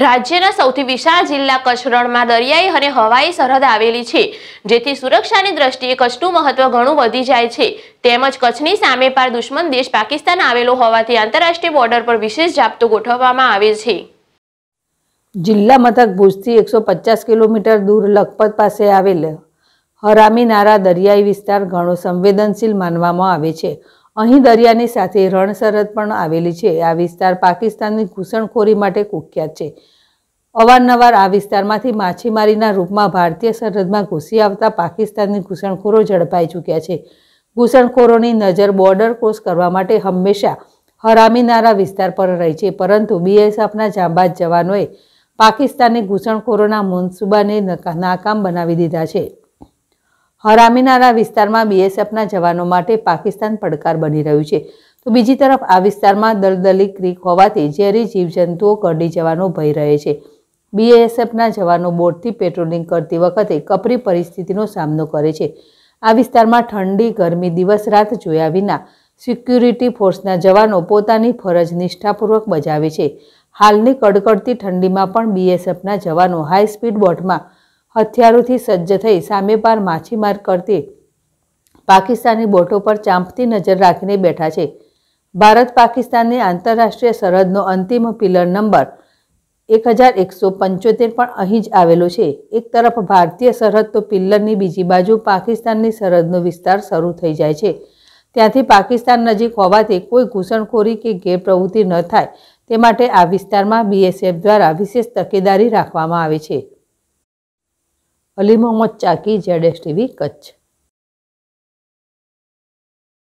રાજ્યના સૌથી વિશાળ જિલ્લા કચ્છ રણમાં દરિયાઈ અને હવાઈ સરહદ આવેલી છે જેથી સુરક્ષાની દ્રષ્ટિએ કચ્છનું મહત્વ ઘણું વધી જાય છે તેમજ કચ્છની સામે પાર દુશ્મન દેશ પાકિસ્તાન આવેલો હોવાથી આંતરરાષ્ટ્રીય બોર્ડર પર વિશેષ જાપ્તો ગોઠવવામાં આવે છે જિલ્લા મથક ભુજથી એકસો પચાસ કિલોમીટર દૂર લખપત પાસે આવેલ હરામીનારા દરિયાઈ વિસ્તાર ઘણો સંવેદનશીલ માનવામાં આવે છે અહીં દરિયાની સાથે રણસરહદ પણ આવેલી છે આ વિસ્તાર પાકિસ્તાનની ઘૂસણખોરી માટે કુખ્યાત છે અવારનવાર આ વિસ્તારમાંથી માછીમારીના રૂપમાં ભારતીય સરહદમાં ઘૂસી આવતા પાકિસ્તાનની ઘૂસણખોરો ઝડપાઈ ચૂક્યા છે ઘૂસણખોરોની નજર બોર્ડર ક્રોસ કરવા માટે હંમેશા હરામીનારા વિસ્તાર પર રહી છે પરંતુ બીએસએફના જાંબાજ જવાનોએ પાકિસ્તાની ઘૂસણખોરોના મનસૂબાને નાકામ બનાવી દીધા છે હરામીનારા વિસ્તારમાં બીએસએફના જવાનો માટે પાકિસ્તાન પડકાર બની રહ્યું છે તો બીજી તરફ આ વિસ્તારમાં દલદલી ક્રીક હોવાથી ઝેરી જીવજંતુઓ કરડી જવાનો ભય રહે છે બીએસએફના જવાનો બોટથી પેટ્રોલિંગ કરતી વખતે કપરી પરિસ્થિતિનો સામનો કરે છે આ વિસ્તારમાં ઠંડી ગરમી દિવસ રાત જોયા વિના સિક્યુરિટી ફોર્સના જવાનો પોતાની ફરજ નિષ્ઠાપૂર્વક બજાવે છે હાલની કડકડતી ઠંડીમાં પણ બીએસએફના જવાનો હાઈ સ્પીડ બોટમાં હથિયારોથી સજ્જ થઈ સામેપાર માછીમાર કરતી પાકિસ્તાની બોટો પર ચાંપતી નજર રાખીને બેઠા છે ભારત પાકિસ્તાનની આંતરરાષ્ટ્રીય સરહદનો અંતિમ પિલર નંબર એક હજાર એકસો પંચોતેર પણ અહીં જ આવેલો છે એક તરફ ભારતીય સરહદ તો પિલ્લરની બીજી બાજુ પાકિસ્તાનની સરહદનો વિસ્તાર શરૂ થઈ જાય છે ત્યાંથી પાકિસ્તાન નજીક હોવાથી કોઈ ઘૂસણખોરી કે ગેરપ્રવૃત્તિ ન થાય તે માટે આ વિસ્તારમાં બીએસએફ દ્વારા વિશેષ તકેદારી રાખવામાં આવે છે Ali Mohammad Chaki Z S TV Kutch